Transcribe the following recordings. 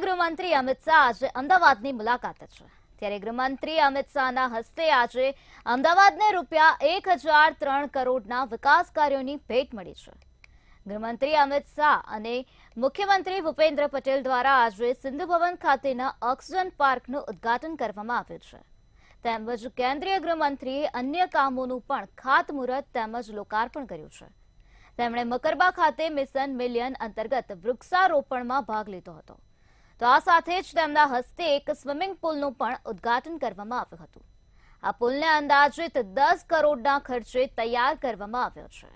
કેન્દ્રીય ગૃહમંત્રી અમિત શાહ આજે અમદાવાદની મુલાકાતે છે ત્યારે ગૃહમંત્રી અમિત શાહના હસ્તે આજે અમદાવાદને રૂપિયા એક કરોડના વિકાસ કાર્યોની ભેટ મળી છે ગૃહમંત્રી અમિત શાહ અને મુખ્યમંત્રી ભૂપેન્દ્ર પટેલ દ્વારા આજે સિંધુ ભવન ખાતેના ઓક્સિજન પાર્કનું ઉદ્ઘાટન કરવામાં આવ્યું છે તેમજ કેન્દ્રીય ગૃહમંત્રીએ અન્ય કામોનું પણ ખાતમુહૂર્ત તેમજ લોકાર્પણ કર્યું છે તેમણે મકરબા ખાતે મિશન મિલિયન અંતર્ગત વૃક્ષારોપણમાં ભાગ લીધો હતો તો આ સાથે જ તેમના હસ્તે એક સ્વિમિંગ પુલનું પણ ઉદ્ઘાટન કરવામાં આવ્યું હતું આ પુલને અંદાજિત દસ કરોડના ખર્ચે તૈયાર કરવામાં આવ્યો છે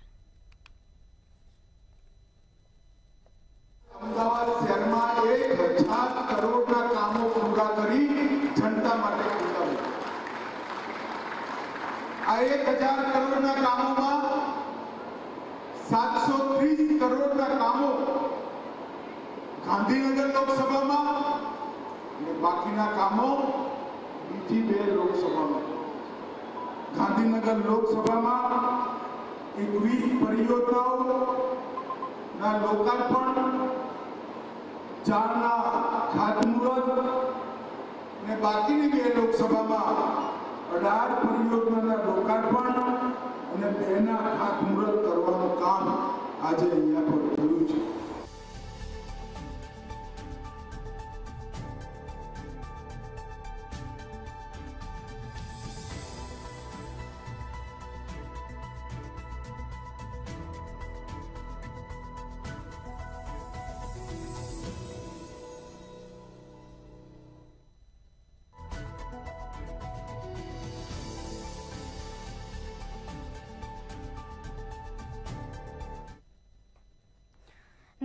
અમદાવાદ શહેરમાં એક હજાર કરોડના કામો પૂરા કરી જનતા માટે આ એક હજાર કરોડના કામોમાં સાતસો ત્રીસ કરોડના કામો ગાંધીનગર લોકસભામાં અને બાકીના કામો બીજી બે લોકસભામાં ગાંધીનગર લોકસભામાં એકવીસ પરિયોજનાઓના લોકાર્પણ ચારના ખાતમુહૂર્ત અને બાકીની બે લોકસભામાં અઢાર પરિયોજનાના લોકાર્પણ અને તેના ખાતમુહૂર્ત કરવાનું કામ આજે અહીંયા પર થયું છે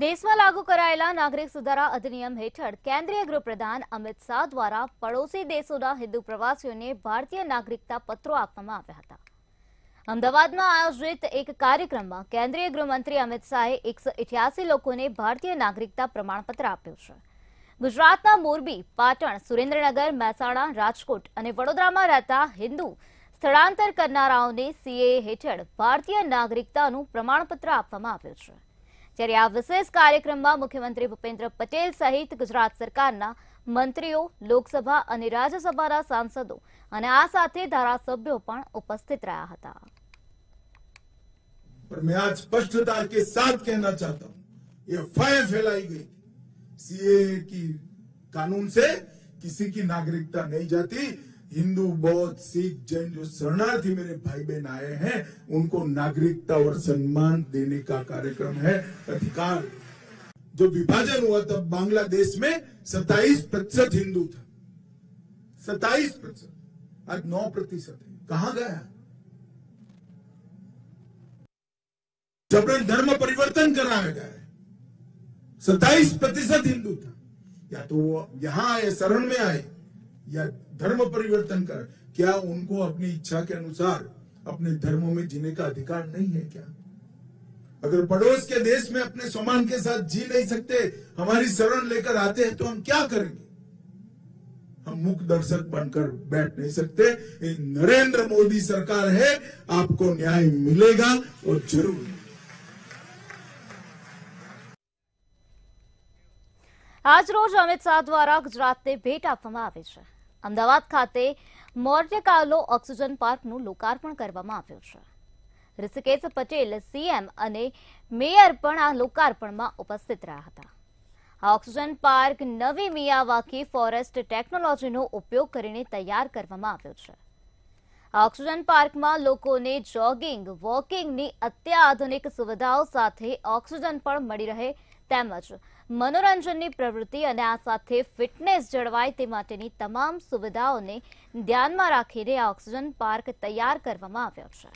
દેશમાં લાગુ કરાયેલા નાગરિક સુધારા અધિનિયમ હેઠળ કેન્દ્રીય ગૃહપ્રધાન અમિત શાહ દ્વારા પડોશી દેશોના હિન્દુ પ્રવાસીઓને ભારતીય નાગરિકતા પત્રો આપવામાં આવ્યા હતા અમદાવાદમાં આયોજિત એક કાર્યક્રમમાં કેન્દ્રીય ગૃહમંત્રી અમિત શાહે એકસો લોકોને ભારતીય નાગરિકતા પ્રમાણપત્ર આપ્યું છે ગુજરાતના મોરબી પાટણ સુરેન્દ્રનગર મહેસાણા રાજકોટ અને વડોદરામાં રહેતા હિન્દુ સ્થળાંતર કરનારાઓને સીએ હેઠળ ભારતીય નાગરિકતાનું પ્રમાણપત્ર આપવામાં આવ્યું છે જ્યારે આ વિશેષ કાર્યક્રમમાં મુખ્યમંત્રી ભૂપેન્દ્ર પટેલ સહિત ગુજરાત સરકારના મંત્રીઓ લોકસભા અને રાજ્યસભાના સાંસદો અને આ સાથે ધારાસભ્યો પણ ઉપસ્થિત રહ્યા હતા पर मैं आज स्पष्टता के साथ कहना चाहता हूं ये फायर फैलाई गई सीए की कानून से किसी की नागरिकता हिंदू बौद्ध सिख जैन जो शरणार्थी मेरे भाई बहन आए हैं उनको नागरिकता और सम्मान देने का कार्यक्रम है अधिकार जो विभाजन हुआ तब बांग्लादेश में 27 प्रतिशत हिंदू था 27 प्रतिशत आज 9 प्रतिशत है कहा गया जबरन धर्म परिवर्तन कराया गया है सत्ताईस प्रतिशत हिंदू था या तो वो यहां आए शरण में आए या धर्म परिवर्तन कर क्या उनको अपनी इच्छा के अनुसार अपने धर्मों में जीने का अधिकार नहीं है क्या अगर पड़ोस के देश में अपने समान के साथ जी नहीं सकते हमारी शरण लेकर आते हैं तो हम क्या करेंगे हम मुख दर्शक बनकर बैठ नहीं सकते नरेंद्र मोदी सरकार है आपको न्याय मिलेगा और जरूर आज रोज अमित शाह द्वारा गुजरात ने भेट आप અમદાવાદ ખાતે મૌર્યકાલો ઓક્સિજન પાર્કનું લોકાર્પણ કરવામાં આવ્યું છે ઋષિકેશ પટેલ સીએમ અને મેયર પણ આ લોકાર્પણમાં ઉપસ્થિત રહ્યા હતા આ ઓક્સિજન પાર્ક નવી મિયાવાકી ફોરેસ્ટ ટેકનોલોજીનો ઉપયોગ કરીને તૈયાર કરવામાં આવ્યો છે આ ઓક્સિજન પાર્કમાં લોકોને જોગિંગ વોકિંગની અત્યાધુનિક સુવિધાઓ સાથે ઓક્સિજન પણ મળી રહે તેમજ મનોરંજનની પ્રવૃત્તિ અને આ સાથે ફિટનેસ જળવાય તે માટેની તમામ સુવિધાઓને ધ્યાનમાં રાખીને આ ઓક્સિજન પાર્ક તૈયાર કરવામાં આવ્યો છે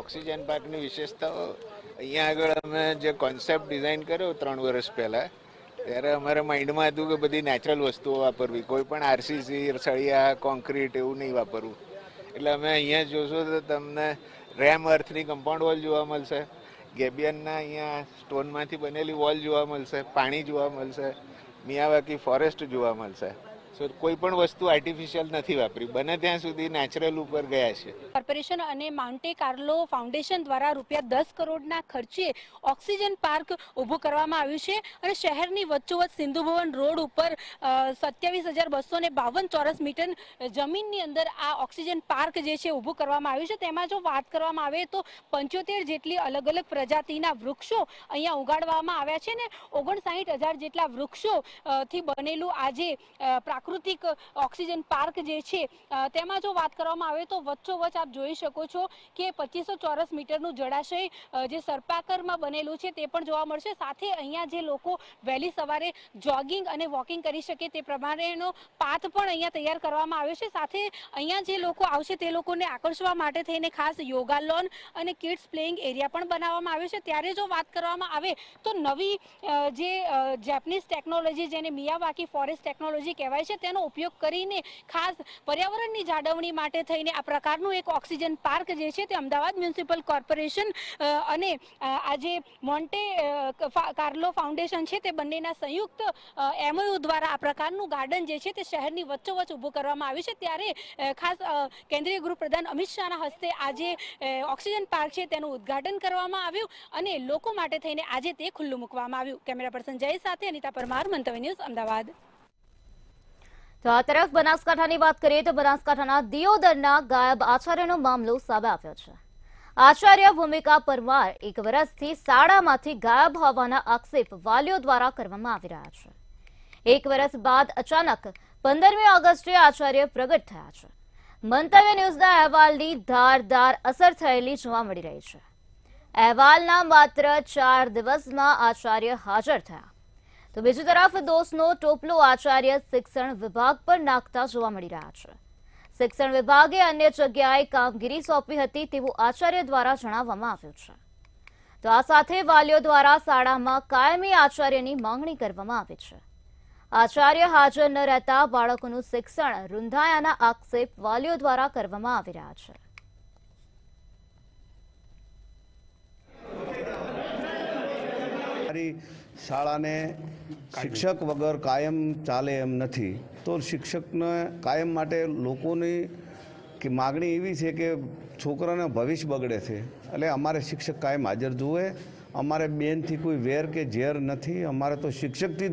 ઓક્સિજન પાર્કની વિશેષતાઓ અહીંયા આગળ અમે જે કોન્સેપ્ટ ડિઝાઇન કર્યો ત્રણ વર્ષ પહેલાં ત્યારે અમારા માઇન્ડમાં હતું કે બધી નેચરલ વસ્તુઓ વાપરવી કોઈ પણ આરસીસી સળિયા કોન્ક્રીટ એવું નહીં વાપરવું એટલે અમે અહીંયા જોશો તો તમને રેમ અર્થની કમ્પાઉન્ડ વોલ જોવા મળશે ગેબિયનના અહીંયા સ્ટોનમાંથી બનેલી વોલ જોવા મળશે પાણી જોવા મળશે મિયાવાકી ફોરેસ્ટ જોવા મળશે સો કોઈ પણ વસ્તુ આર્ટિફિશિયલ નથી વાપરી બને ત્યાં સુધી નેચરલ ઉપર ગયા છે કોર્પોરેશન અને માઉન્ટે કાર્લો ફાઉન્ડેશન દ્વારા રૂપિયા દસ કરોડના ખર્ચે ઓક્સિજન પાર્ક ઊભો કરવામાં આવ્યું છે અને શહેરની વચ્ચોવચ્ચ સિંધુ ભવન રોડ ઉપર સત્યાવીસ હજાર બસો ને બાવન ચોરસ મીટર જમીનની અંદર આ ઓક્સિજન પાર્ક જે છે ઊભું કરવામાં આવ્યું છે તેમાં જો વાત કરવામાં આવે તો પંચોતેર જેટલી અલગ અલગ પ્રજાતિના વૃક્ષો અહીંયા ઉગાડવામાં આવ્યા છે ને ઓગણસાઠ હજાર જેટલા વૃક્ષો થી બનેલું આજે પ્રાકૃતિક પ્રાકૃતિક ઓક્સિજન પાર્ક જે છે તેમાં જો વાત કરવામાં આવે તો વચ્ચોવચ્ચ આપ જોઈ શકો છો કે પચીસો ચોરસ મીટરનું જળાશય જે સર્પાકરમાં બનેલું છે તે પણ જોવા મળશે સાથે અહીંયા જે લોકો વહેલી સવારે જોગિંગ અને વોકિંગ કરી શકે તે પ્રમાણેનો પાથ પણ અહીંયા તૈયાર કરવામાં આવ્યો છે સાથે અહીંયા જે લોકો આવશે તે લોકોને આકર્ષવા માટે થઈને ખાસ યોગા લોન અને કિડ્સ પ્લેઇંગ એરિયા પણ બનાવવામાં આવ્યો છે ત્યારે જો વાત કરવામાં આવે તો નવી જે જેપનીઝ ટેકનોલોજી જેને મિયાવાકી ફોરેસ્ટ ટેકનોલોજી કહેવાય છે છે તેનો ઉપયોગ કરીને ખાસ પર્યાવરણની જાળવણી માટે થઈને આ પ્રકારનું એક ઓક્સિજન પાર્ક જે છે તે અમદાવાદ મ્યુનિસિપલ કોર્પોરેશન અને આજે મોન્ટે કાર્લો ફાઉન્ડેશન છે તે બંનેના સંયુક્ત એમઓયુ દ્વારા આ પ્રકારનું ગાર્ડન જે છે તે શહેરની વચ્ચોવચ્ચ ઊભું કરવામાં આવ્યું છે ત્યારે ખાસ કેન્દ્રીય ગૃહપ્રધાન અમિત શાહના હસ્તે આજે ઓક્સિજન પાર્ક છે તેનું ઉદ્ઘાટન કરવામાં આવ્યું અને લોકો માટે થઈને આજે તે ખુલ્લું મૂકવામાં આવ્યું કેમેરા પર્સન જય સાથે અનિતા પરમાર મંતવ્ય ન્યૂઝ અમદાવાદ તો આ તરફ બનાસકાંઠાની વાત કરીએ તો બનાસકાંઠાના દિયોદરના ગાયબ આચાર્યનો મામલો સામે આવ્યો છે આચાર્ય ભૂમિકા પરમાર એક વર્ષથી શાળામાંથી ગાયબ હોવાના આક્ષેપ વાલીઓ દ્વારા કરવામાં આવી રહ્યા છે એક વર્ષ બાદ અચાનક પંદરમી ઓગસ્ટે આચાર્ય પ્રગટ થયા છે મંતવ્ય ન્યૂઝના અહેવાલની ધારદાર અસર થયેલી જોવા મળી રહી છે અહેવાલના માત્ર ચાર દિવસમાં આચાર્ય હાજર થયા તો બીજી તરફ દોષનો ટોપલો આચાર્ય શિક્ષણ વિભાગ પર નાખતા જોવા મળી રહ્યા છે શિક્ષણ વિભાગે અન્ય જગ્યાએ કામગીરી સોંપી હતી તેવું આચાર્ય દ્વારા જણાવવામાં આવ્યું છે તો આ સાથે વાલીઓ દ્વારા શાળામાં કાયમી આચાર્યની માંગણી કરવામાં આવી છે આચાર્ય હાજર ન રહેતા બાળકોનું શિક્ષણ રૂંધાયાના આક્ષેપ વાલીઓ દ્વારા કરવામાં આવી રહ્યા છે શાળાને શિક્ષક વગર કાયમ ચાલે એમ નથી તો શિક્ષકને કાયમ માટે લોકોની કે માગણી એવી છે કે છોકરાને ભવિષ્ય બગડે છે એટલે અમારે શિક્ષક કાયમ હાજર જુએ અમારે બેનથી કોઈ વેર કે ઝેર નથી અમારે તો શિક્ષકથી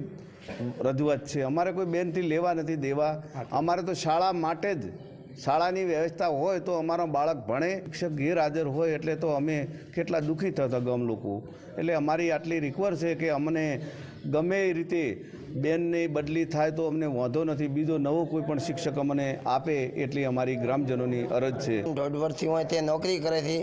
રજૂઆત છે અમારે કોઈ બેનથી લેવા નથી દેવા અમારે તો શાળા માટે જ શાળાની વ્યવસ્થા હોય તો અમારો બાળક ભણે શિક્ષક ગેરહાજર હોય એટલે તો અમે કેટલા દુઃખી થતા ગમ લોકો એટલે અમારી આટલી રિક્વેસ્ટ છે કે અમને ગમે એ રીતે બેનને બદલી થાય તો અમને વાંધો નથી બીજો નવો કોઈ પણ શિક્ષક અમને આપે એટલી અમારી ગ્રામજનોની અરજ છે દોઢ વર્ષથી હોય તે નોકરી કરે છે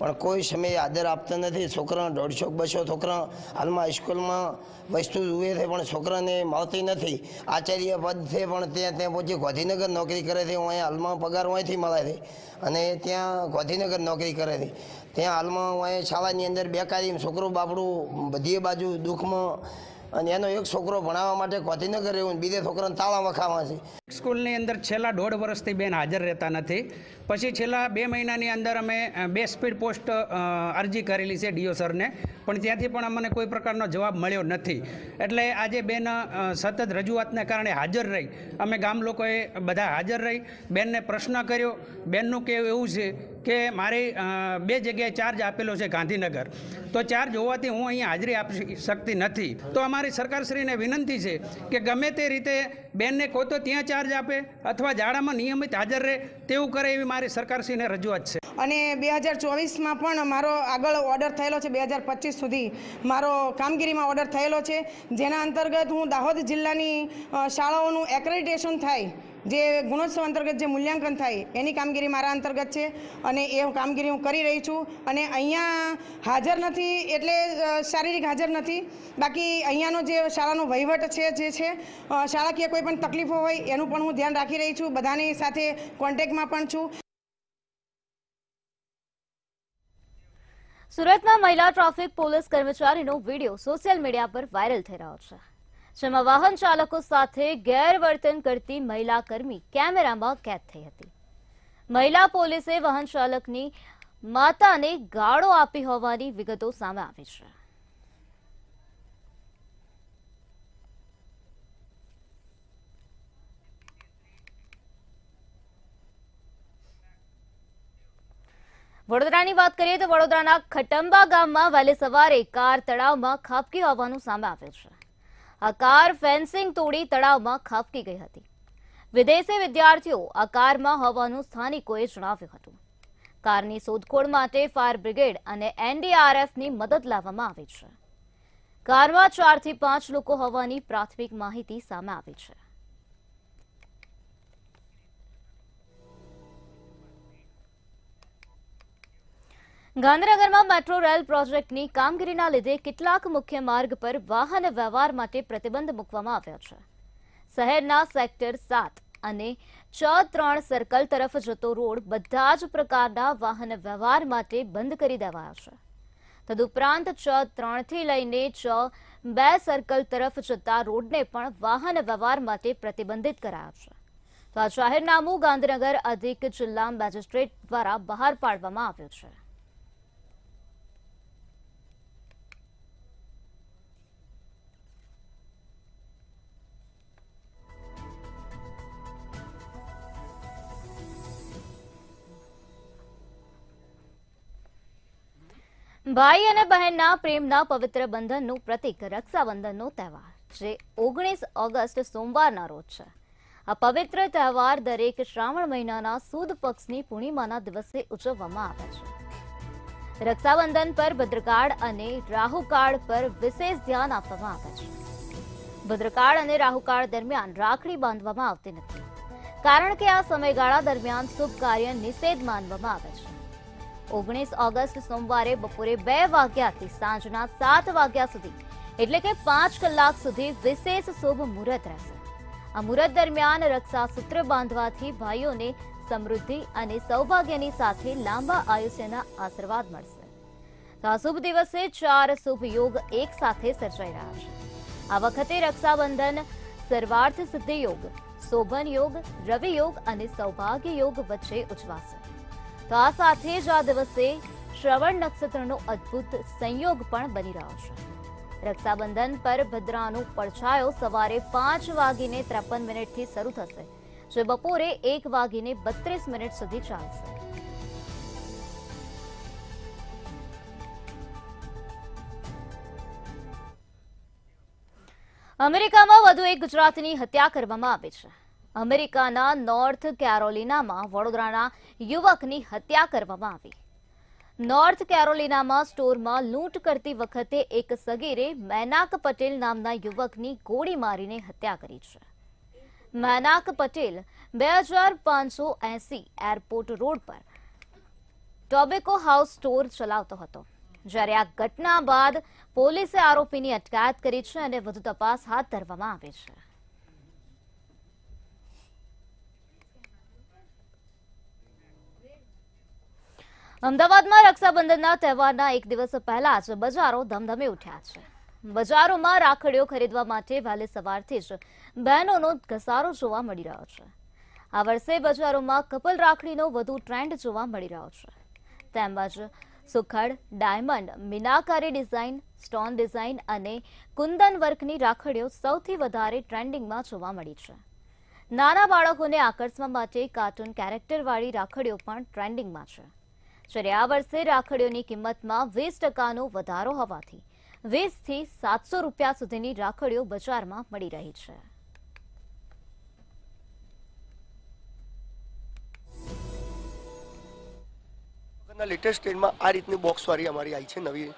પણ કોઈ સમયે આદર આપતા નથી છોકરા દોઢસો બસો છોકરા હાલમાં સ્કૂલમાં વસ્તુ જુએ છે પણ છોકરાને મળતી નથી આચાર્ય પદ છે પણ ત્યાં ત્યાં પોતે ગાંધીનગર નોકરી કરે છે હું અહીંયા હાલમાં પગાર અહીંથી મળે છે અને ત્યાં ગાંધીનગર નોકરી કરે છે ત્યાં હાલમાં હું અહીંયા શાળાની અંદર બેકારી છોકરું બાપડું બધી બાજુ દુઃખમાં અને એનો એક છોકરો ભણાવવા માટે કોતીનગર રહેવું બીજે છોકરાને તાળા વખાવા છે સ્કૂલની અંદર છેલ્લા દોઢ વર્ષથી બેન હાજર રહેતા નથી પછી છેલ્લા બે મહિનાની અંદર અમે બે સ્પીડ પોસ્ટ અરજી કરેલી છે ડીઓ સરને પણ ત્યાંથી પણ અમને કોઈ પ્રકારનો જવાબ મળ્યો નથી એટલે આજે બેન સતત રજૂઆતને કારણે હાજર રહી અમે ગામ લોકોએ બધા હાજર રહી બેનને પ્રશ્ન કર્યો બેનનું કહેવું એવું છે કે મારી બે જગ્યાએ ચાર્જ આપેલો છે ગાંધીનગર તો ચાર્જ હોવાથી હું અહીં હાજરી આપી શકતી નથી તો અમારી સરકારશ્રીને વિનંતી છે કે ગમે તે રીતે બેનને કોઈ તો ત્યાં ચાર્જ આપે અથવા ઝાડામાં નિયમિત હાજર રહે તેવું કરે એવી મારી સરકારશ્રીને રજૂઆત છે અને બે હજાર ચોવીસમાં પણ મારો આગળ ઓર્ડર થયેલો છે બે હજાર પચીસ સુધી મારો કામગીરીમાં ઓર્ડર થયેલો છે જેના અંતર્ગત હું દાહોદ જિલ્લાની શાળાઓનું એક્રેડિટેશન થાય જે ગુણોત્સવ અંતર્ગત જે મૂલ્યાંકન થાય એની કામગીરી મારા અંતર્ગત છે અને એ કામગીરી હું કરી રહી છું અને અહીંયા હાજર નથી એટલે શારીરિક હાજર નથી બાકી અહીંયાનો જે શાળાનો વહીવટ છે જે છે શાળાકીય કોઈ પણ તકલીફો હોય એનું પણ હું ધ્યાન રાખી રહી છું બધાની સાથે કોન્ટેક્ટમાં પણ છું સુરતમાં મહિલા ટ્રાફિક પોલીસ કર્મચારીનો વિડીયો સોશિયલ મીડિયા પર વાયરલ થઈ રહ્યો છે જેમાં વાહન ચાલકો સાથે ગેરવર્તન કરતી મહિલા કર્મી કેમેરામાં કેદ થઈ હતી મહિલા પોલીસે વાહન ચાલકની માતાને ગાળો આપી હોવાની વિગતો સામે આવી છે વડોદરાની વાત કરીએ તો વડોદરાના ખટંબા ગામમાં વહેલી સવારે કાર તળાવમાં ખાબકી હોવાનું સામે આવ્યું છે આ કાર ફેન્સિંગ તોડી તળાવમાં ખાબકી ગઈ હતી વિદેશી વિદ્યાર્થીઓ આ કારમાં હોવાનું સ્થાનિકોએ જણાવ્યું હતું કારની શોધખોળ માટે ફાયર બ્રિગેડ અને એનડીઆરએફની મદદ લાવવામાં આવી છે કારમાં ચારથી પાંચ લોકો હોવાની પ્રાથમિક માહિતી સામે આવી છે ગાંધીનગરમાં મેટ્રો રેલ પ્રોજેક્ટની કામગીરીના લીધે કેટલાક મુખ્ય માર્ગ પર વાહન વ્યવહાર માટે પ્રતિબંધ મૂકવામાં આવ્યો છે શહેરના સેક્ટર સાત અને છ ત્રણ સર્કલ તરફ જતો રોડ બધા જ પ્રકારના વાહન વ્યવહાર માટે બંધ કરી દેવાયો છે તદુપરાંત છ ત્રણથી લઈને છ બે સર્કલ તરફ જતા રોડને પણ વાહન વ્યવહાર માટે પ્રતિબંધિત કરાયો છે તો આ જાહેરનામું ગાંધીનગર અધિક જિલ્લા મેજિસ્ટ્રેટ દ્વારા બહાર પાડવામાં આવ્યું છે ભાઈ અને બહેનના પ્રેમના પવિત્ર બંધનનું પ્રતિક રક્ષાબંધનનો તહેવાર જે ઓગણીસ ઓગસ્ટ સોમવારના રોજ છે આ પવિત્ર તહેવાર દરેક શ્રાવણ મહિનાના સુદ પક્ષની પૂર્ણિમાના દિવસે ઉજવવામાં આવે છે રક્ષાબંધન પર ભદ્રકાળ અને રાહુકાળ પર વિશેષ ધ્યાન આપવામાં આવે છે ભદ્રકાળ અને રાહુકાળ દરમિયાન રાખડી બાંધવામાં આવતી નથી કારણ કે આ સમયગાળા દરમિયાન શુભ કાર્ય નિષેધ માનવામાં આવે છે ઓગણીસ ઓગસ્ટ સોમવારે બપોરે બે વાગ્યાથી સાંજના સાત વાગ્યા સુધી એટલે કે પાંચ કલાક સુધી વિશેષ શુભ મુહૂર્ત રહેશે આ મુહૂર્ત દરમિયાન રક્ષા સૂત્ર બાંધવાથી ભાઈઓને સમૃદ્ધિ અને સૌભાગ્યની સાથે લાંબા આયુષ્યના આશીર્વાદ મળશે તો આ શુભ દિવસે ચાર શુભ યોગ એક સાથે સર્જાઈ રહ્યા છે આ વખતે રક્ષાબંધન સર્વાર્થ સિદ્ધિ યોગ શોભન યોગ રવિ યોગ અને સૌભાગ્ય યોગ વચ્ચે ઉજવાશે તો આ સાથે જ આ દિવસે શ્રવણ નક્ષત્રનો અદ્ભુત સંયોગ પણ બની રહ્યો છે રક્ષાબંધન પર ભદ્રાનો પડછાયો સવારે પાંચ વાગીને ત્રેપન મિનિટથી શરૂ થશે જે બપોરે એક વાગીને બત્રીસ મિનિટ સુધી ચાલશે અમેરિકામાં વધુ એક ગુજરાતની હત્યા કરવામાં આવી છે અમેરિકાના નોર્થ કેરોલિનામાં વડોદરાના યુવકની હત્યા કરવામાં આવી નોર્થ કેરોલિનામાં સ્ટોરમાં લૂંટ કરતી વખતે એક સગીરે મૈનાક પટેલ નામના યુવકની ગોળી મારીને હત્યા કરી છે મૈનાક પટેલ બે હજાર પાંચસો એસી એરપોર્ટ રોડ પર ટોબેકો હાઉસ સ્ટોર ચલાવતો હતો જ્યારે આ ઘટના બાદ પોલીસે આરોપીની અટકાયત કરી છે અને વધુ તપાસ હાથ ધરવામાં આવી છે અમદાવાદમાં રક્ષાબંધનના તહેવારના એક દિવસ પહેલા જ બજારો ધમધમી ઉઠ્યા છે બજારોમાં રાખડીઓ ખરીદવા માટે વહેલી સવારથી જ બહેનોનો ઘસારો જોવા મળી રહ્યો છે આ વર્ષે બજારોમાં કપલ રાખડીનો વધુ ટ્રેન્ડ જોવા મળી રહ્યો છે તેમજ સુખડ diamond meenakari design stone design અને કુંદન વર્કની રાખડીઓ સૌથી વધારે ટ્રેન્ડિંગમાં જોવા મળી છે નાના બાળકોને આકર્ષવા માટે કાર્ટૂન કેરેક્ટરવાળી રાખડીઓ પણ ટ્રેન્ડિંગમાં છે જ્યારે આ વર્ષે રાખડીઓની કિંમતમાં વીસ ટકાનો વધારો હોવાથી વીસથી સાતસો રૂપિયા સુધીની રાખડીઓ બજારમાં મળી રહી છે લેટેસ્ટ ટ્રેન્ડમાં આ રીતની બોક્સવાળી અમારી આવી છે નવી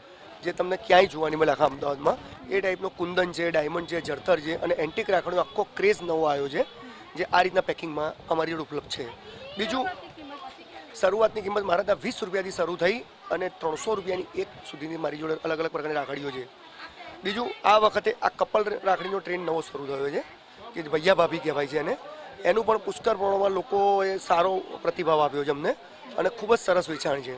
જે તમને ક્યાંય જોવાની મળે આખા અમદાવાદમાં એ ટાઈપનો કુંદન છે ડાયમંડ છે જળથર છે અને એન્ટિક રાખવાનો આખો ક્રેઝ નવો આવ્યો છે જે આ રીતના પેકિંગમાં અમારી ઉપલબ્ધ છે બીજું શરૂઆતની કિંમત મારા ત્યાં વીસ રૂપિયાથી શરૂ થઈ અને ત્રણસો રૂપિયાની એક સુધીની મારી જોડે અલગ અલગ પ્રકારની રાખડીઓ છે બીજું આ વખતે આ કપલ રાખડીનો ટ્રેન્ડ નવો શરૂ થયો છે કે ભૈયા ભાભી કહેવાય છે એને એનું પણ પુષ્કળ પ્રમાણમાં લોકોએ સારો પ્રતિભાવ આપ્યો છે અમને અને ખૂબ જ સરસ વેચાણ છે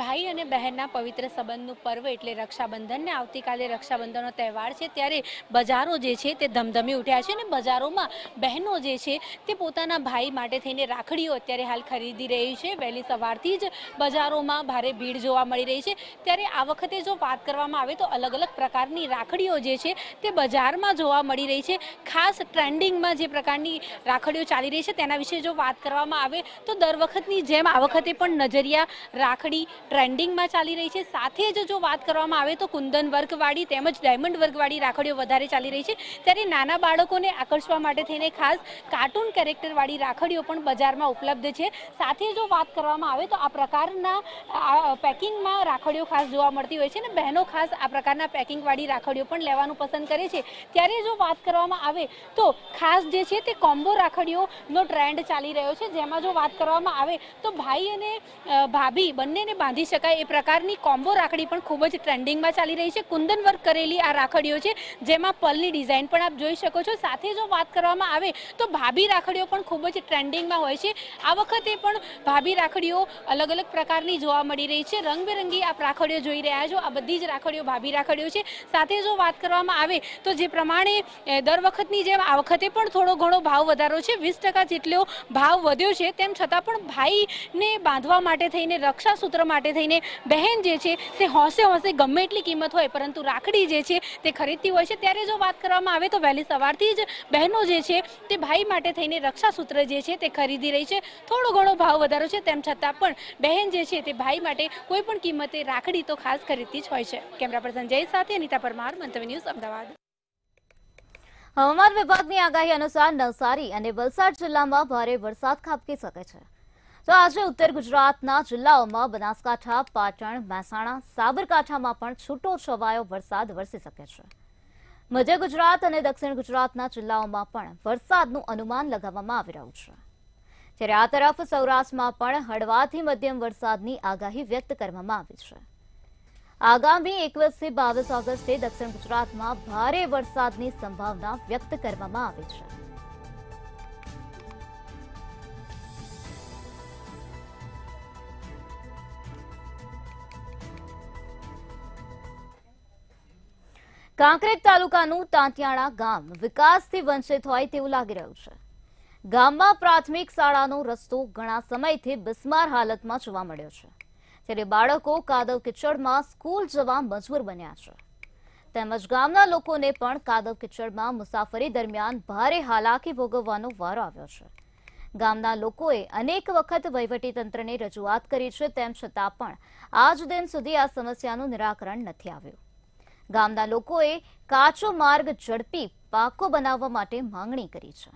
ભાઈ અને બહેનના પવિત્ર સંબંધનું પર્વ એટલે રક્ષાબંધનને આવતીકાલે રક્ષાબંધનનો તહેવાર છે ત્યારે બજારો જે છે તે ધમધમી ઉઠ્યા છે અને બજારોમાં બહેનો જે છે તે પોતાના ભાઈ માટે થઈને રાખડીઓ અત્યારે હાલ ખરીદી રહી છે વહેલી સવારથી જ બજારોમાં ભારે ભીડ જોવા મળી રહી છે ત્યારે આ વખતે જો વાત કરવામાં આવે તો અલગ અલગ પ્રકારની રાખડીઓ જે છે તે બજારમાં જોવા મળી રહી છે ખાસ ટ્રેન્ડિંગમાં જે પ્રકારની રાખડીઓ ચાલી રહી છે તેના વિશે જો વાત કરવામાં આવે તો દર વખતની જેમ આ વખતે પણ નજરિયા રાખડી ટ્રેન્ડિંગમાં ચાલી રહી છે સાથે જ જો વાત કરવામાં આવે તો કુંદન વર્ગવાળી તેમજ ડાયમંડ વર્ગવાળી રાખડીઓ વધારે ચાલી રહી છે ત્યારે નાના બાળકોને આકર્ષવા માટે થઈને ખાસ કાર્ટૂન કેરેક્ટરવાળી રાખડીઓ પણ બજારમાં ઉપલબ્ધ છે સાથે જો વાત કરવામાં આવે તો આ પ્રકારના પેકિંગમાં રાખડીઓ ખાસ જોવા મળતી હોય છે અને બહેનો ખાસ આ પ્રકારના પેકિંગવાળી રાખડીઓ પણ લેવાનું પસંદ કરે છે ત્યારે જો વાત કરવામાં આવે તો ખાસ જે છે તે કોમ્બો રાખડીઓનો ટ્રેન્ડ ચાલી રહ્યો છે જેમાં જો વાત કરવામાં આવે તો ભાઈ અને ભાભી બંનેને બાંધી બાંધી શકાય એ પ્રકારની કોમ્બો રાખડી પણ ખૂબ જ ટ્રેન્ડિંગમાં ચાલી રહી છે કુંદન વર્ક કરેલી આ રાખડીઓ છે જેમાં પલની ડિઝાઇન પણ આપ જોઈ શકો છો સાથે જો વાત કરવામાં આવે તો ભાભી રાખડીઓ પણ ખૂબ જ ટ્રેન્ડિંગમાં હોય છે આ વખતે પણ ભાભી રાખડીઓ અલગ અલગ પ્રકારની જોવા મળી રહી છે રંગબેરંગી આપ રાખડીઓ જોઈ રહ્યા છો આ બધી જ રાખડીઓ ભાભી રાખડીઓ છે સાથે જો વાત કરવામાં આવે તો જે પ્રમાણે દર વખતની જેમ આ વખતે પણ થોડો ઘણો ભાવ વધારો છે વીસ જેટલો ભાવ વધ્યો છે તેમ છતાં પણ ભાઈને બાંધવા માટે થઈને રક્ષા સૂત્ર માટે માટે થઈને બહેન જે છે તે હોંશે હોંશે ગમે એટલી કિંમત હોય પરંતુ રાખડી જે છે તે ખરીદતી હોય છે ત્યારે જો વાત કરવામાં આવે તો વહેલી સવારથી જ બહેનો જે છે તે ભાઈ માટે થઈને રક્ષાસૂત્ર જે છે તે ખરીદી રહી છે થોડો ઘણો ભાવ વધારો છે તેમ છતાં પણ બહેન જે છે તે ભાઈ માટે કોઈ પણ કિંમતે રાખડી તો ખાસ ખરીદતી જ હોય છે કેમેરા પર્સન જય સાથે અનિતા પરમાર મંતવ્ય ન્યૂઝ અમદાવાદ હવામાન વિભાગની આગાહી અનુસાર નવસારી અને વલસાડ જિલ્લામાં ભારે વરસાદ ખાબકી શકે છે તો આજે ઉત્તર ગુજરાતના જિલ્લાઓમાં બનાસકાંઠા પાટણ મહેસાણા સાબરકાંઠામાં પણ છૂટો છવાયો વરસાદ વરસી શકે છે મધ્ય ગુજરાત અને દક્ષિણ ગુજરાતના જિલ્લાઓમાં પણ વરસાદનું અનુમાન લગાવવામાં આવી રહ્યું છે જ્યારે આ તરફ સૌરાષ્ટ્રમાં પણ હળવાથી મધ્યમ વરસાદની આગાહી વ્યક્ત કરવામાં આવી છે આગામી એકવીસથી બાવીસ ઓગસ્ટે દક્ષિણ ગુજરાતમાં ભારે વરસાદની સંભાવના વ્યક્ત કરવામાં આવી છે કાંકરેક તાલુકાનું તાંતિયાણા ગામ વિકાસથી વંચિત હોય તેવું લાગી રહ્યું છે ગામમાં પ્રાથમિક શાળાનો રસ્તો ઘણા સમયથી બિસ્માર હાલતમાં જોવા મળ્યો છે ત્યારે બાળકો કાદવ કિચડમાં સ્કૂલ જવા મજબૂર બન્યા છે તેમજ ગામના લોકોને પણ કાદવ કિચડમાં મુસાફરી દરમિયાન ભારે હાલાકી ભોગવવાનો વારો આવ્યો છે ગામના લોકોએ અનેક વખત વહીવટીતંત્રને રજૂઆત કરી છે તેમ છતાં પણ આજ દિન સુધી આ સમસ્યાનું નિરાકરણ નથી આવ્યું ગામના લોકોએ કાચો માર્ગ ઝડપી પાકો બનાવવા માટે માંગણી કરી છે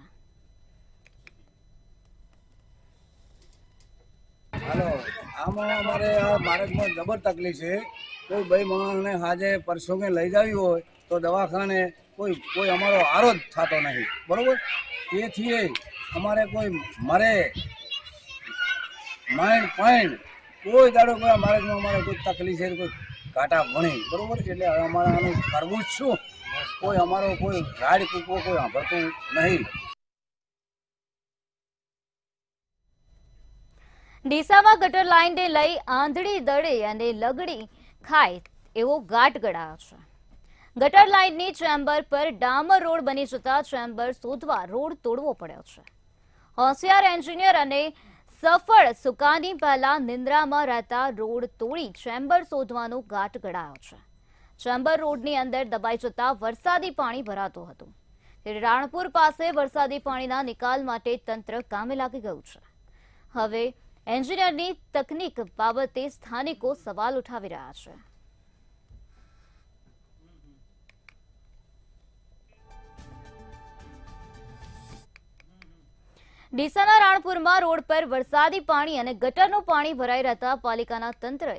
કોઈ ભાઈ માણસને આજે પરસોંગે લઈ જવી હોય તો દવાખાને કોઈ કોઈ અમારો આરો થતો નથી બરાબર તેથી અમારે કોઈ મરે માઇન્ડ પાઇન્ડ કોઈ દાડો કોઈ માર્ગમાં અમારે કોઈ તકલીફ છે કોઈ કાંટા ભણી બરાબર એટલે અમારે આનું કરવું જ શું કોઈ અમારો કોઈ રાડ કૂકવો કોઈ સાંભળતું નહીં ડીસામાં ગટર લાઇનને લઈ આંધળી દડે અને લગડી ખાય એવો ગાટ ગળાયો છે ગટર લાઇનની ચેમ્બર પર ડામર રોડ બની જતા ચેમ્બર શોધવા રોડ તોડવો પડ્યો છે હોશિયાર એન્જિનિયર અને સફળ સુકાની પહેલા નિંદ્રામાં રહેતા રોડ તોડી ચેમ્બર શોધવાનો ગાંઠ ઘડાયો છે ચેમ્બર રોડની અંદર દબાઈ જતા વરસાદી પાણી ભરાતું હતું રાણપુર પાસે વરસાદી પાણીના નિકાલ માટે તંત્ર કામે લાગી ગયું છે હવે એન્જિનિયરની તકનીક બાબતે સ્થાનિકો સવાલ ઉઠાવી રહ્યા છે ડીસાના રાણપુરમાં રોડ પર વરસાદી પાણી અને ગટરનું પાણી ભરાઈ રહેતા પાલિકાના તંત્રએ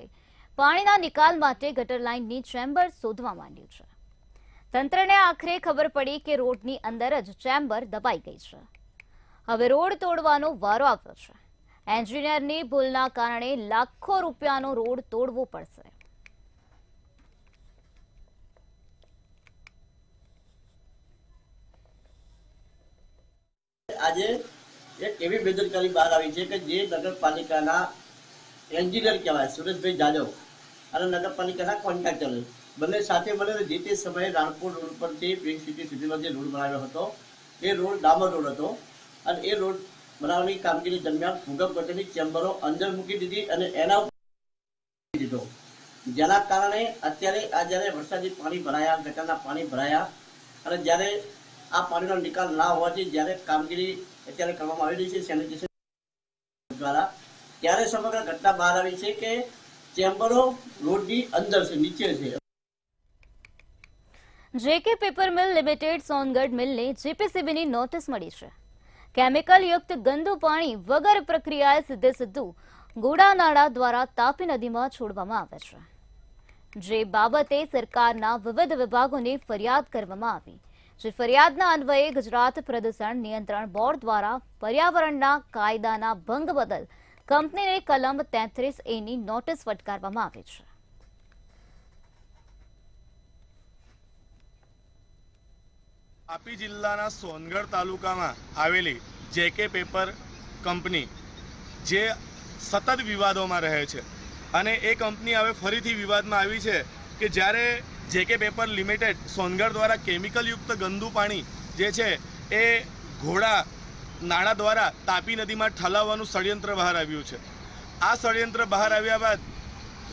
પાણીના નિકાલ માટે ગટર લાઇનની ચેમ્બર શોધવા માંડ્યું છે તંત્રને આખરે ખબર પડી કે રોડની અંદર જ ચેમ્બર દબાઈ ગઈ છે હવે રોડ તોડવાનો વારો આવ્યો છે એન્જિનિયરની ભૂલના કારણે લાખો રૂપિયાનો રોડ તોડવો પડશે આજે એક એવી બેદરકારી બહાર આવી છે કે જે નગરપાલિકાના એન્જિનિયર કહેવાય સુરેશભાઈ જાદવ અને નગરપાલિકાના કોન્ટ્રાક્ટર બંને સાથે મળીને જે તે સમયે રાણપુર રોડ પરથી પિંક સિટી સુધીનો જે રોડ બનાવ્યો હતો એ રોડ ડામર રોડ હતો અને એ રોડ બનાવવાની કામગીરી દરમિયાન ભૂગર્ભ ગટરની ચેમ્બરો અંદર મૂકી દીધી અને એના દીધો જેના કારણે અત્યારે આ જ્યારે વરસાદી પાણી ભરાયા ગટરના પાણી ભરાયા અને જ્યારે આ પાણીનો નિકાલ ના હોવાથી જ્યારે કામગીરી અત્યારે કરવામાં આવી રહી છે સેનિટેશન દ્વારા ત્યારે સમગ્ર ઘટના બહાર આવી છે કે ચેમ્બરો રોડની અંદર છે નીચે છે JK paper mill limited Songadh મિલને જેપીસીબીની નોટિસ મળી છે કેમિકલયુક્ત ગંદુ પાણી વગર પ્રક્રિયાએ સીધે સીધું ગોડાનાળા દ્વારા તાપી નદીમાં છોડવામાં આવે છે જે બાબતે સરકારના વિવિધ વિભાગોને ફરિયાદ કરવામાં આવી જે ફરિયાદના અન્વયે ગુજરાત પ્રદૂષણ નિયંત્રણ બોર્ડ દ્વારા પર્યાવરણના કાયદાના ભંગ બદલ કંપનીને કલમ તેત્રીસ એની નોટિસ ફટકારવામાં આવી છે તાપી જિલ્લાના સોનગઢ તાલુકામાં આવેલી જેકે પેપર કંપની જે સતત વિવાદોમાં રહે છે અને એ કંપની હવે ફરીથી વિવાદમાં આવી છે કે જ્યારે જેકે પેપર લિમિટેડ સોનગઢ દ્વારા કેમિકલયુક્ત ગંદુ પાણી જે છે એ ઘોડા નાણાં દ્વારા તાપી નદીમાં ઠલાવવાનું ષડયંત્ર બહાર આવ્યું છે આ ષડયંત્ર બહાર આવ્યા બાદ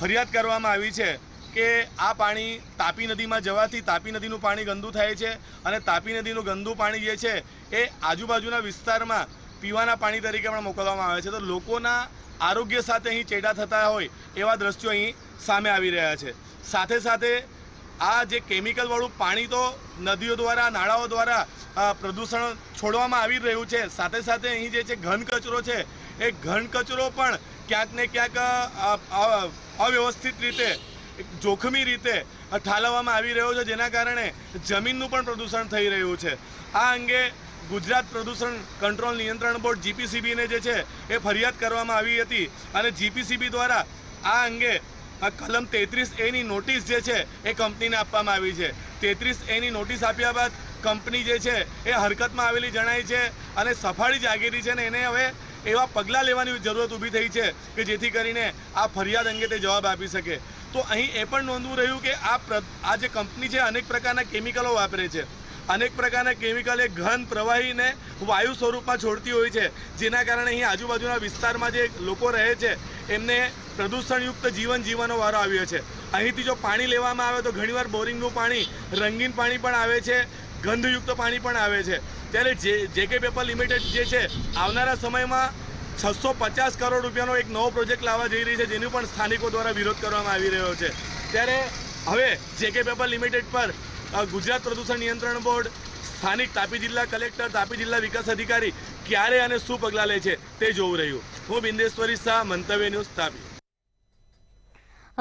ફરિયાદ કરવામાં આવી છે કે આ પાણી તાપી નદીમાં જવાથી તાપી નદીનું પાણી ગંદુ થાય છે અને તાપી નદીનું ગંદુ પાણી જે છે એ આજુબાજુના વિસ્તારમાં પીવાના પાણી તરીકે પણ મોકલવામાં આવે છે તો લોકોના આરોગ્ય સાથે અહીં ચેડા થતા હોય એવા દ્રશ્યો અહીં સામે આવી રહ્યા છે સાથે સાથે આ જે કેમિકલવાળું પાણી તો નદીઓ દ્વારા નાળાઓ દ્વારા પ્રદૂષણ છોડવામાં આવી રહ્યું છે સાથે સાથે અહીં જે છે ઘન કચરો છે એ ઘન કચરો પણ ક્યાંક ને ક્યાંક અવ્યવસ્થિત રીતે જોખમી રીતે ઠાલવવામાં આવી રહ્યો છે જેના કારણે જમીનનું પણ પ્રદૂષણ થઈ રહ્યું છે આ અંગે ગુજરાત પ્રદૂષણ કંટ્રોલ નિયંત્રણ બોર્ડ જીપીસીબીને જે છે એ ફરિયાદ કરવામાં આવી હતી અને જીપીસીબી દ્વારા આ અંગે આ કલમ તેત્રીસ એની નોટિસ જે છે એ કંપનીને આપવામાં આવી છે તેત્રીસ એની નોટિસ આપ્યા બાદ કંપની જે છે એ હરકતમાં આવેલી જણાય છે અને સફાળી જાગીરી છે ને એને હવે એવા પગલાં લેવાની જરૂરત ઊભી થઈ છે કે જેથી કરીને આ ફરિયાદ અંગે તે જવાબ આપી શકે તો અહીં એ પણ નોંધવું રહ્યું કે આ આ જે કંપની છે અનેક પ્રકારના કેમિકલો વાપરે છે અનેક પ્રકારના કેમિકલ એ ઘન પ્રવાહીને વાયુ સ્વરૂપમાં છોડતી હોય છે જેના કારણે અહીં આજુબાજુના વિસ્તારમાં જે લોકો રહે છે એમને પ્રદૂષણયુક્ત જીવન જીવવાનો વારો આવ્યો છે અહીંથી જો પાણી લેવામાં આવે તો ઘણીવાર બોરિંગનું પાણી રંગીન પાણી પણ આવે છે ગંધયુક્ત પાણી પણ આવે છે ત્યારે જે જેકે પેપર લિમિટેડ જે છે આવનારા સમયમાં છસો પચાસ કરોડ રૂપિયાનો એક નવો પ્રોજેક્ટ લાવવા જઈ રહી છે જેનું પણ સ્થાનિકો દ્વારા વિરોધ કરવામાં આવી રહ્યો છે ત્યારે હવે જેકે પેપર લિમિટેડ પર ગુજરાત પ્રદૂષણ નિયંત્રણ બોર્ડ સ્થાનિક તાપી જિલ્લા કલેક્ટર તાપી જિલ્લા વિકાસ અધિકારી ક્યારે અને શું પગલાં લે છે તે જોવું રહ્યું હું બિંદેશ્વરી શાહ મંતવ્ય ન્યૂઝ તાપી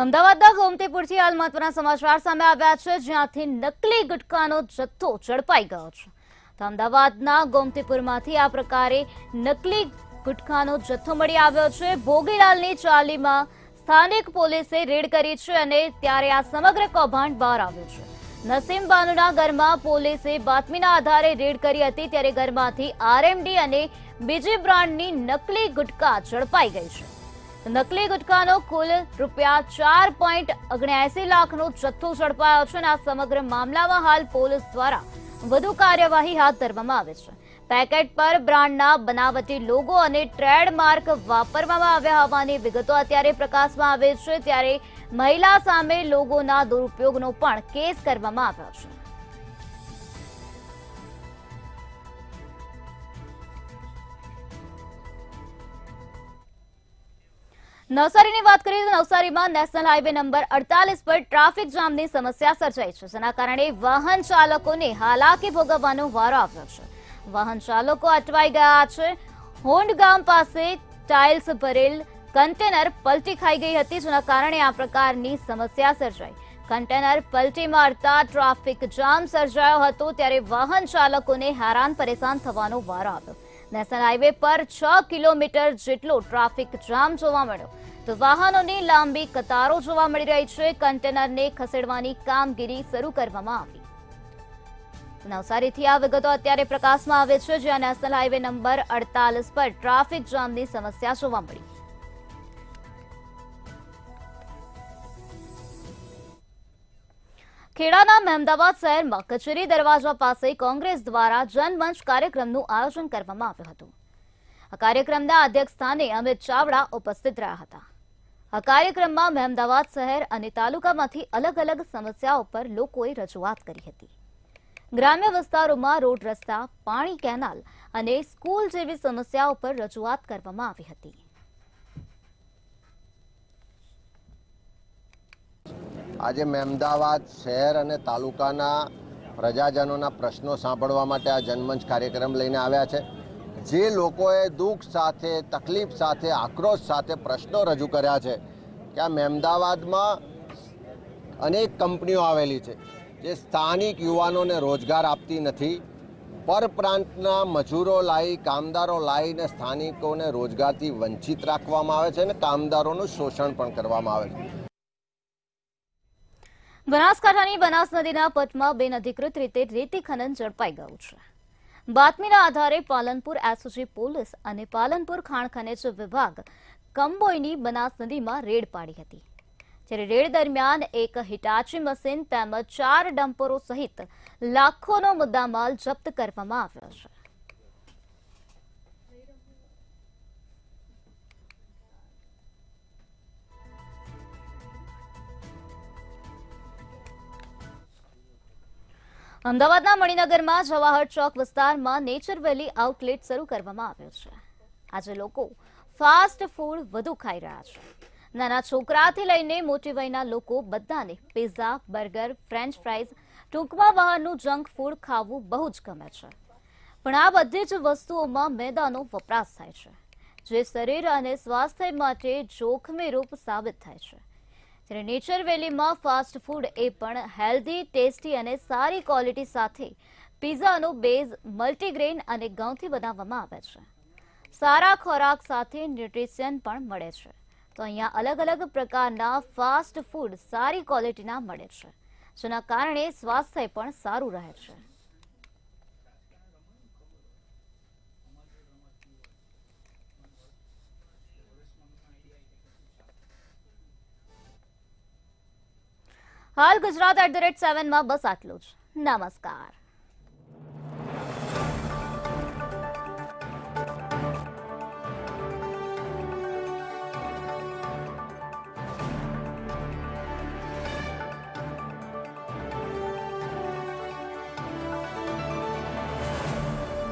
અમદાવાદના ગોમતીપુરથી હાલ મહત્વના સમાચાર સામે આવ્યા છે જ્યાંથી નકલી ગુટકાનો જથ્થો ઝડપાઈ ગયો છે તો અમદાવાદના ગોમતીપુરમાંથી આ પ્રકારે નકલી ગુટખાનો જથ્થો મળી આવ્યો છે ભોગીલાલની ચાલીમાં સ્થાનિક પોલીસે રેડ કરી છે અને ત્યારે આ સમગ્ર કૌભાંડ બહાર આવ્યું છે નસીમ બાનુના ઘરમાં પોલીસે બાતમીના આધારે રેડ કરી હતી ત્યારે ઘરમાંથી આરએમડી અને બીજી બ્રાન્ડની નકલી ગુટકા ઝડપાઈ ગઈ છે નકલી ગુટકાનો કુલ રૂપિયા ચાર પોઈન્ટ ઓગણસી લાખનો જથ્થો ઝડપાયો છે અને આ સમગ્ર મામલામાં હાલ પોલીસ દ્વારા વધુ કાર્યવાહી હાથ ધરવામાં આવે છે પેકેટ પર બ્રાન્ડના બનાવટી લોગો અને ટ્રેડમાર્ક વાપરવામાં આવ્યા હોવાની વિગતો અત્યારે પ્રકાશમાં આવે છે ત્યારે મહિલા સામે લોગોના દુરુપયોગનો પણ કેસ કરવામાં આવ્યો છે નવસારીની વાત કરીએ તો નવસારીમાં નેશનલ હાઈવે નંબર અડતાલીસ પર ટ્રાફિક જામની સમસ્યા સર્જાઈ છે જેના કારણે વાહન ચાલકોને હાલાકી ભોગવવાનો વારો આવ્યો છે વાહન ચાલકો અટવાઈ ગયા છે હોન્ડ ગામ પાસે ટાઇલ્સ ભરેલ કન્ટેનર પલટી ખાઈ ગઈ હતી જેના કારણે આ પ્રકારની સમસ્યા સર્જાઈ કન્ટેનર પલટી મારતા ટ્રાફિક જામ સર્જાયો હતો ત્યારે વાહન ચાલકોને હેરાન પરેશાન થવાનો વારો આવ્યો નેશનલ હાઈવે પર છ કિલોમીટર જેટલો ટ્રાફિક જામ જોવા મળ્યો તો વાહનોની લાંબી કતારો જોવા મળી રહી છે કન્ટેનરને ખસેડવાની કામગીરી શરૂ કરવામાં આવી નવસારીથી આ વિગતો અત્યારે પ્રકાશમાં આવે છે જ્યાં નેશનલ હાઈવે નંબર અડતાલીસ પર ટ્રાફિક જામની સમસ્યા જોવા મળી ખેડાના મહેમદાવાદ શહેરમાં કચેરી દરવાજા પાસે કોંગ્રેસ દ્વારા જનમંચ કાર્યક્રમનું આયોજન કરવામાં આવ્યું હતું આ કાર્યક્રમના અધ્યક્ષ સ્થાને અમિત ચાવડા ઉપસ્થિત રહ્યા હતા આ કાર્યક્રમમાં મહેમદાવાદ શહેર અને તાલુકામાંથી અલગ અલગ સમસ્યાઓ પર લોકોએ રજૂઆત કરી હતી ગ્રામ્ય વિસ્તારોમાં રોડ રસ્તા પાણી કેનાલ અને સ્કૂલ જેવી સમસ્યાઓ પર રજૂઆત કરવામાં આવી હતી આજે મેં અમદાવાદ શહેર અને તાલુકાના પ્રજાજનોના પ્રશ્નો સાંભળવા માટે આ જનમંચ કાર્યક્રમ લઈને આવ્યા છે જે લોકોએ દુઃખ સાથે તકલીફ સાથે આક્રોશ સાથે પ્રશ્નો રજૂ કર્યા છે કે આ મહેમદાવાદમાં અનેક કંપનીઓ આવેલી છે જે સ્થાનિક યુવાનોને રોજગાર આપતી નથી પરપ્રાંતના મજૂરો લાવી કામદારો લાવીને સ્થાનિકોને રોજગારથી વંચિત રાખવામાં આવે છે અને કામદારોનું શોષણ પણ કરવામાં આવે છે બનાસકાંઠાની બનાસ નદીના પટમાં અધિકૃત રીતે રેતી ખનન ઝડપાઈ ગયું છે બાતમીના આધારે પાલનપુર એસઓજી પોલીસ અને પાલનપુર ખાણ ખનિજ વિભાગ કંબોઈની બનાસ નદીમાં રેડ પાડી હતી જ્યારે રેડ દરમિયાન એક હિટાચી મશીન તેમજ ચાર ડમ્પરો સહિત લાખોનો મુદ્દામાલ જપ્ત કરવામાં આવ્યો છે અમદાવાદના મણિનગરમાં જવાહર ચોક વિસ્તારમાં નેચર વેલી આઉટલેટ શરૂ કરવામાં આવ્યો છે આજે લોકો ફાસ્ટ ફૂડ વધુ ખાઈ રહ્યા છે નાના છોકરાથી લઈને મોટી વયના લોકો બધાને પીઝા બર્ગર ફ્રેન્ચ ફ્રાઈઝ ટૂંકમાં બહારનું જંક ફૂડ ખાવું બહુ જ ગમે છે પણ આ બધી જ વસ્તુઓમાં મેદાનો વપરાશ થાય છે જે શરીર અને સ્વાસ્થ્ય માટે જોખમી રૂપ સાબિત થાય છે ત્યારે નેચર વેલીમાં ફાસ્ટ ફૂડ એ પણ હેલ્ધી ટેસ્ટી અને સારી ક્વોલિટી સાથે પિઝાનો બેઝ મલ્ટીગ્રેન અને ઘઉંથી બનાવવામાં આવે છે સારા ખોરાક સાથે ન્યુટ્રિશન પણ મળે છે તો અહીંયા અલગ અલગ પ્રકારના ફાસ્ટ ફૂડ સારી ક્વોલિટીના મળે છે જેના કારણે સ્વાસ્થ્ય પણ સારું રહે છે હાલ ગુજરાત એટ ધ રેટ સેવનમાં બસ આટલું જ નમસ્કાર